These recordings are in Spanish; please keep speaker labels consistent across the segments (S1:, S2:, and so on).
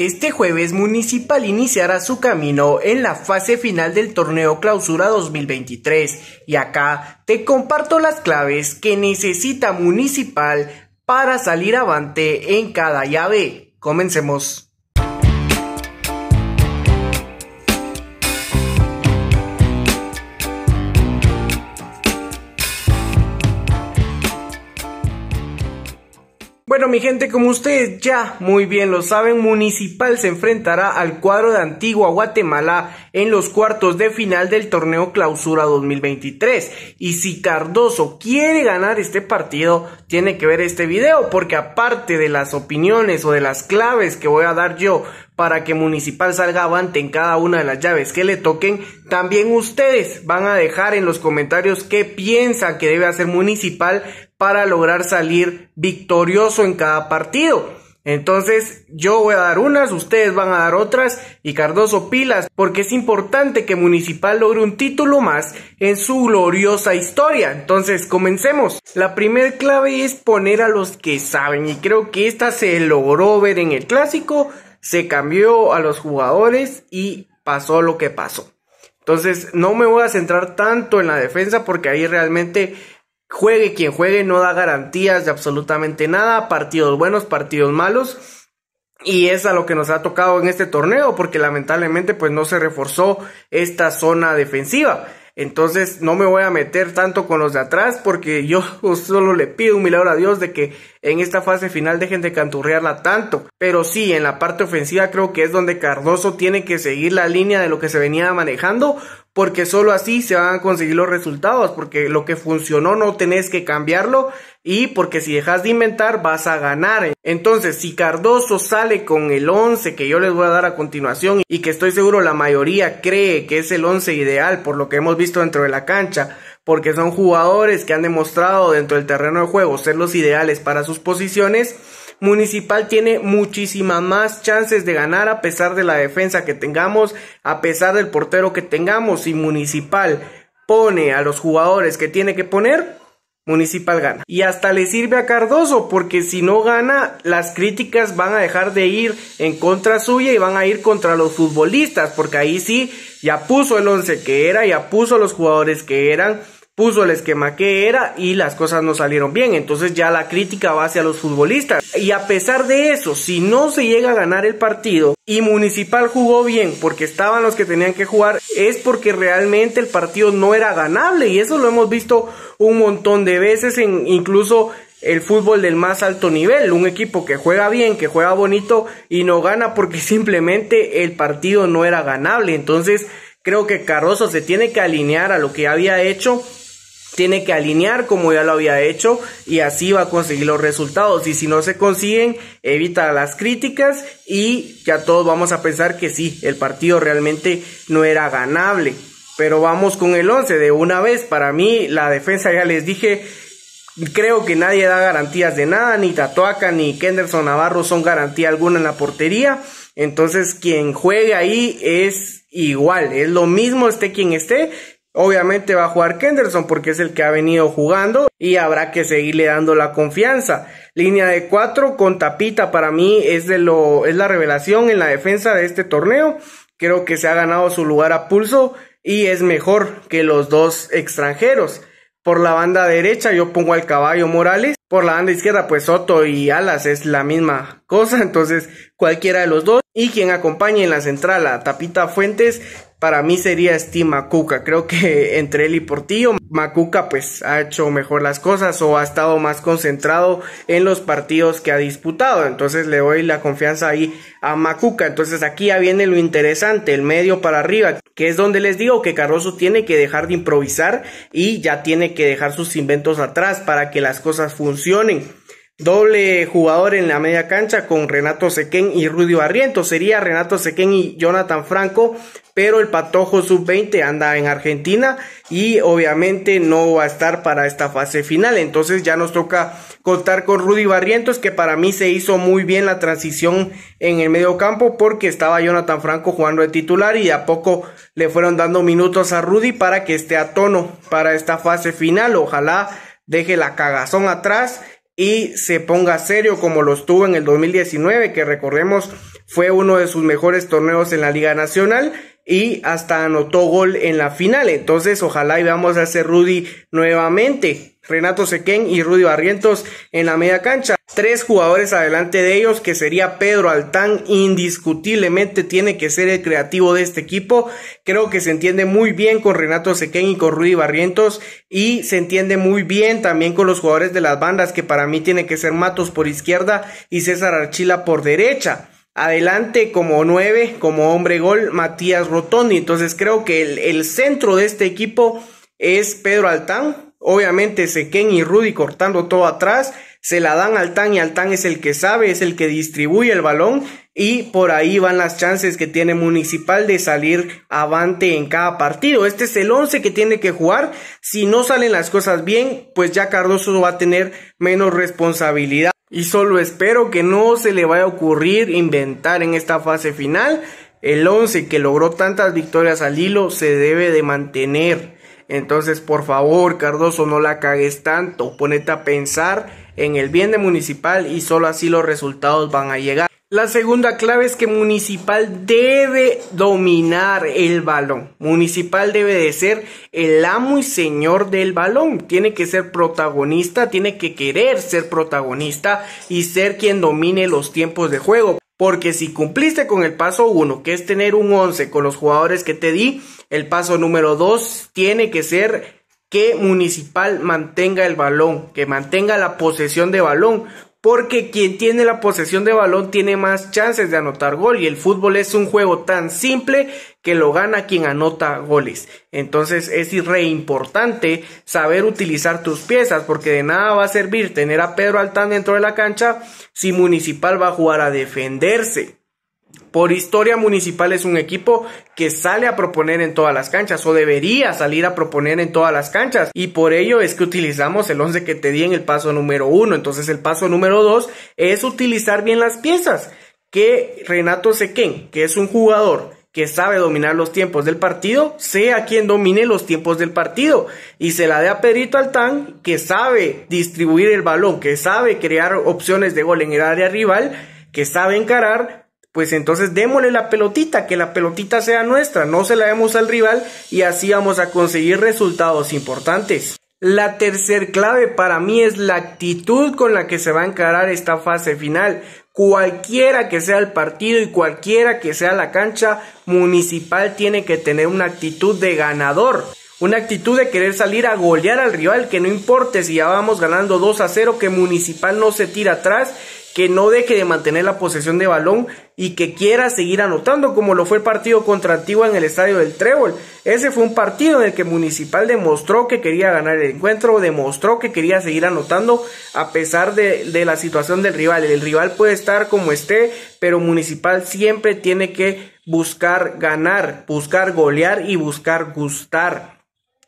S1: Este jueves Municipal iniciará su camino en la fase final del torneo Clausura 2023 y acá te comparto las claves que necesita Municipal para salir avante en cada llave. Comencemos. Pero mi gente, como ustedes ya muy bien lo saben, Municipal se enfrentará al cuadro de Antigua Guatemala en los cuartos de final del torneo Clausura 2023. Y si Cardoso quiere ganar este partido, tiene que ver este video, porque aparte de las opiniones o de las claves que voy a dar yo para que Municipal salga avante en cada una de las llaves que le toquen, también ustedes van a dejar en los comentarios qué piensan que debe hacer Municipal para lograr salir victorioso en cada partido. Entonces yo voy a dar unas, ustedes van a dar otras y Cardoso pilas, porque es importante que Municipal logre un título más en su gloriosa historia. Entonces comencemos. La primera clave es poner a los que saben y creo que esta se logró ver en el clásico, se cambió a los jugadores y pasó lo que pasó. Entonces no me voy a centrar tanto en la defensa porque ahí realmente Juegue quien juegue, no da garantías de absolutamente nada. Partidos buenos, partidos malos. Y es a lo que nos ha tocado en este torneo, porque lamentablemente pues no se reforzó esta zona defensiva. Entonces no me voy a meter tanto con los de atrás porque yo solo le pido un milagro a Dios de que en esta fase final dejen de canturrearla tanto. Pero sí, en la parte ofensiva creo que es donde Cardoso tiene que seguir la línea de lo que se venía manejando, porque solo así se van a conseguir los resultados, porque lo que funcionó no tenés que cambiarlo y porque si dejas de inventar vas a ganar. Entonces, si Cardoso sale con el once que yo les voy a dar a continuación y que estoy seguro la mayoría cree que es el once ideal por lo que hemos visto dentro de la cancha, porque son jugadores que han demostrado dentro del terreno de juego ser los ideales para sus posiciones. Municipal tiene muchísimas más chances de ganar a pesar de la defensa que tengamos, a pesar del portero que tengamos. Si Municipal pone a los jugadores que tiene que poner, Municipal gana. Y hasta le sirve a Cardoso, porque si no gana, las críticas van a dejar de ir en contra suya y van a ir contra los futbolistas, porque ahí sí, ya puso el once que era, ya puso los jugadores que eran puso el esquema que era y las cosas no salieron bien. Entonces ya la crítica va hacia los futbolistas. Y a pesar de eso, si no se llega a ganar el partido y Municipal jugó bien porque estaban los que tenían que jugar, es porque realmente el partido no era ganable. Y eso lo hemos visto un montón de veces, en, incluso el fútbol del más alto nivel, un equipo que juega bien, que juega bonito y no gana porque simplemente el partido no era ganable. Entonces creo que Carroso se tiene que alinear a lo que había hecho tiene que alinear como ya lo había hecho y así va a conseguir los resultados. Y si no se consiguen, evita las críticas y ya todos vamos a pensar que sí, el partido realmente no era ganable. Pero vamos con el 11 de una vez. Para mí la defensa, ya les dije, creo que nadie da garantías de nada, ni Tatuaca ni Kenderson Navarro son garantía alguna en la portería. Entonces quien juegue ahí es igual, es lo mismo esté quien esté Obviamente va a jugar Kenderson porque es el que ha venido jugando y habrá que seguirle dando la confianza. Línea de 4 con tapita para mí es, de lo, es la revelación en la defensa de este torneo. Creo que se ha ganado su lugar a pulso y es mejor que los dos extranjeros. Por la banda derecha yo pongo al caballo Morales. Por la banda izquierda pues Soto y Alas es la misma cosa. Entonces cualquiera de los dos. Y quien acompañe en la central a Tapita Fuentes para mí sería Steve Macuca. Creo que entre él y Portillo, Macuca pues ha hecho mejor las cosas o ha estado más concentrado en los partidos que ha disputado. Entonces le doy la confianza ahí a Macuca. Entonces aquí ya viene lo interesante, el medio para arriba, que es donde les digo que Carroso tiene que dejar de improvisar y ya tiene que dejar sus inventos atrás para que las cosas funcionen. Doble jugador en la media cancha con Renato Sequén y Rudy Barrientos. Sería Renato Sequén y Jonathan Franco, pero el Patojo Sub-20 anda en Argentina y obviamente no va a estar para esta fase final. Entonces ya nos toca contar con Rudy Barrientos, que para mí se hizo muy bien la transición en el medio campo porque estaba Jonathan Franco jugando de titular y a poco le fueron dando minutos a Rudy para que esté a tono para esta fase final. Ojalá deje la cagazón atrás y se ponga serio como lo estuvo en el 2019, que recordemos fue uno de sus mejores torneos en la Liga Nacional y hasta anotó gol en la final. Entonces, ojalá y a hacer Rudy nuevamente. Renato Sequén y Rudy Barrientos en la media cancha. Tres jugadores adelante de ellos, que sería Pedro Altán, indiscutiblemente tiene que ser el creativo de este equipo. Creo que se entiende muy bien con Renato Sequén y con Rudy Barrientos, y se entiende muy bien también con los jugadores de las bandas, que para mí tiene que ser Matos por izquierda y César Archila por derecha. Adelante como 9, como hombre gol, Matías Rotondi Entonces creo que el, centro de este equipo es Pedro Altán. Obviamente Sequén y Rudy cortando todo atrás. Se la dan Altán y Altán es el que sabe, es el que distribuye el balón. Y por ahí van las chances que tiene Municipal de salir avante en cada partido. Este es el once que tiene que jugar. Si no salen las cosas bien, pues ya Cardoso va a tener menos responsabilidad. Y solo espero que no se le vaya a ocurrir inventar en esta fase final. El 11 que logró tantas victorias al hilo se debe de mantener. Entonces, por favor, Cardoso, no la cagues tanto. Ponete a pensar en el bien de Municipal y solo así los resultados van a llegar. La segunda clave es que Municipal debe dominar el balón. Municipal debe de ser el amo y señor del balón. Tiene que ser protagonista, tiene que querer ser protagonista y ser quien domine los tiempos de juego. Porque si cumpliste con el paso uno, que es tener un 11 con los jugadores que te di, el paso número dos tiene que ser que Municipal mantenga el balón, que mantenga la posesión de balón, porque quien tiene la posesión de balón tiene más chances de anotar gol y el fútbol es un juego tan simple que lo gana quien anota goles. Entonces es re importante saber utilizar tus piezas porque de nada va a servir tener a Pedro Altán dentro de la cancha si Municipal va a jugar a defenderse. Por historia municipal es un equipo que sale a proponer en todas las canchas o debería salir a proponer en todas las canchas y por ello es que utilizamos el 11 que te di en el paso número 1. Entonces el paso número 2 es utilizar bien las piezas. Que Renato Sequén, que es un jugador que sabe dominar los tiempos del partido, sea quien domine los tiempos del partido. Y se la dé a Pedrito Altán, que sabe distribuir el balón, que sabe crear opciones de gol en el área rival, que sabe encarar, pues entonces démosle la pelotita, que la pelotita sea nuestra, no se la demos al rival y así vamos a conseguir resultados importantes. La tercer clave para mí es la actitud con la que se va a encarar esta fase final. Cualquiera que sea el partido y cualquiera que sea la cancha, Municipal tiene que tener una actitud de ganador. Una actitud de querer salir a golear al rival, que no importe si ya vamos ganando 2 a 0, que Municipal no se tira atrás que no deje de mantener la posesión de balón y que quiera seguir anotando, como lo fue el partido contra Antigua en el estadio del Trébol. Ese fue un partido en el que Municipal demostró que quería ganar el encuentro, demostró que quería seguir anotando a pesar de, de la situación del rival. El rival puede estar como esté, pero Municipal siempre tiene que buscar ganar, buscar golear y buscar gustar.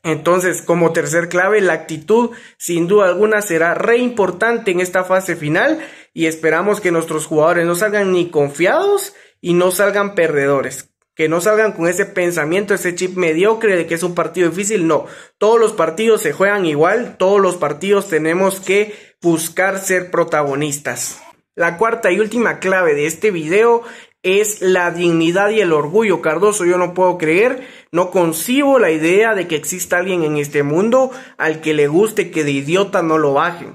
S1: Entonces, como tercer clave, la actitud sin duda alguna será re importante en esta fase final y esperamos que nuestros jugadores no salgan ni confiados y no salgan perdedores. Que no salgan con ese pensamiento, ese chip mediocre de que es un partido difícil. No, todos los partidos se juegan igual, todos los partidos tenemos que buscar ser protagonistas. La cuarta y última clave de este video es la dignidad y el orgullo. Cardoso, yo no puedo creer, no concibo la idea de que exista alguien en este mundo al que le guste que de idiota no lo bajen.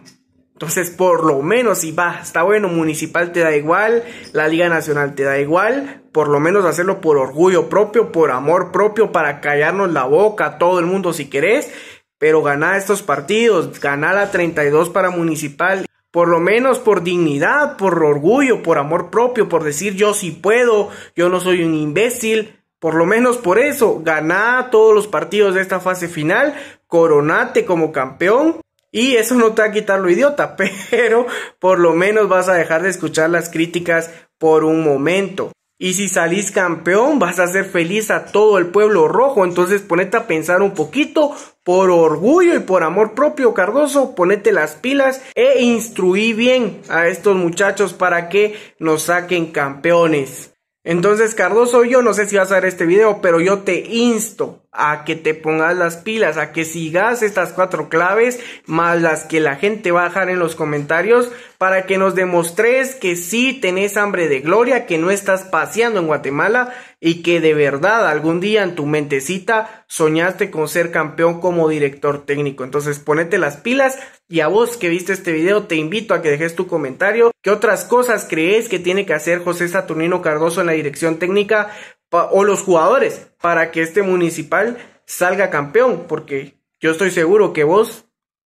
S1: Entonces, por lo menos, si va, está bueno, municipal te da igual, la Liga Nacional te da igual, por lo menos hacerlo por orgullo propio, por amor propio, para callarnos la boca a todo el mundo si querés, pero ganar estos partidos, ganar la 32 para municipal por lo menos por dignidad, por orgullo, por amor propio, por decir yo sí puedo, yo no soy un imbécil, por lo menos por eso, gana todos los partidos de esta fase final, coronate como campeón y eso no te va a quitar lo idiota, pero por lo menos vas a dejar de escuchar las críticas por un momento. Y si salís campeón, vas a hacer feliz a todo el pueblo rojo. Entonces ponete a pensar un poquito por orgullo y por amor propio, Cardoso. Ponete las pilas e instruí bien a estos muchachos para que nos saquen campeones. Entonces, Cardoso, yo no sé si vas a ver este video, pero yo te insto a que te pongas las pilas, a que sigas estas cuatro claves, más las que la gente va a dejar en los comentarios, para que nos demostres que sí tenés hambre de gloria, que no estás paseando en Guatemala y que de verdad algún día en tu mentecita soñaste con ser campeón como director técnico. Entonces ponete las pilas y a vos que viste este video te invito a que dejes tu comentario. ¿Qué otras cosas crees que tiene que hacer José Saturnino Cardoso en la dirección técnica o los jugadores para que este municipal salga campeón, porque yo estoy seguro que vos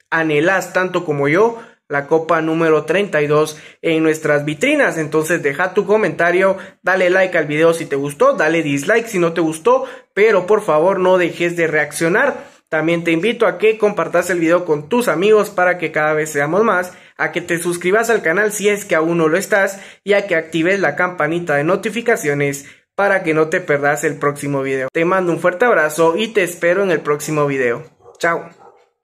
S1: anhelás tanto como yo la copa número 32 en nuestras vitrinas. Entonces deja tu comentario, dale like al video si te gustó, dale dislike si no te gustó, pero por favor no dejes de reaccionar. También te invito a que compartas el video con tus amigos para que cada vez seamos más, a que te suscribas al canal si es que aún no lo estás y a que actives la campanita de notificaciones para que no te perdas el próximo video. Te mando un fuerte abrazo y te espero en el próximo video. Chao.